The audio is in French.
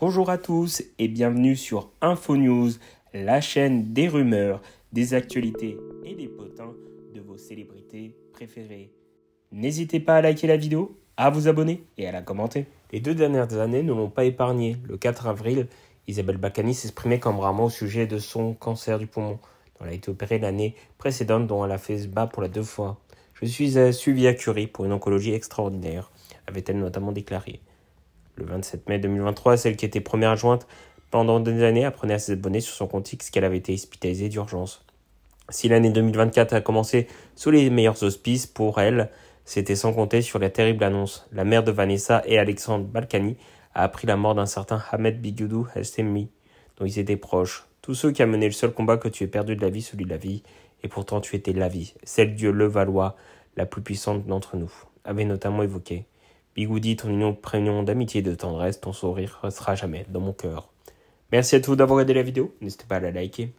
Bonjour à tous et bienvenue sur InfoNews, la chaîne des rumeurs, des actualités et des potins de vos célébrités préférées. N'hésitez pas à liker la vidéo, à vous abonner et à la commenter. Les deux dernières années ne l'ont pas épargné. Le 4 avril, Isabelle Bacani s'exprimait comme rarement au sujet de son cancer du poumon, dont elle a été opérée l'année précédente, dont elle a fait ce bas pour la deux fois. Je suis euh, suivi à Curie pour une oncologie extraordinaire, avait-elle notamment déclaré le 27 mai 2023, celle qui était première adjointe pendant des années apprenait à ses abonnés sur son compte X qu'elle avait été hospitalisée d'urgence. Si l'année 2024 a commencé sous les meilleurs auspices pour elle, c'était sans compter sur la terrible annonce. La mère de Vanessa et Alexandre Balkany a appris la mort d'un certain Ahmed Bigoudou Hastemi, dont ils étaient proches. Tous ceux qui a mené le seul combat que tu aies perdu de la vie, celui de la vie, et pourtant tu étais la vie, celle Dieu le la plus puissante d'entre nous, avait notamment évoqué. Bigoudi, ton union prénom d'amitié et de tendresse, ton sourire restera jamais dans mon cœur. Merci à tous d'avoir regardé la vidéo, n'hésitez pas à la liker.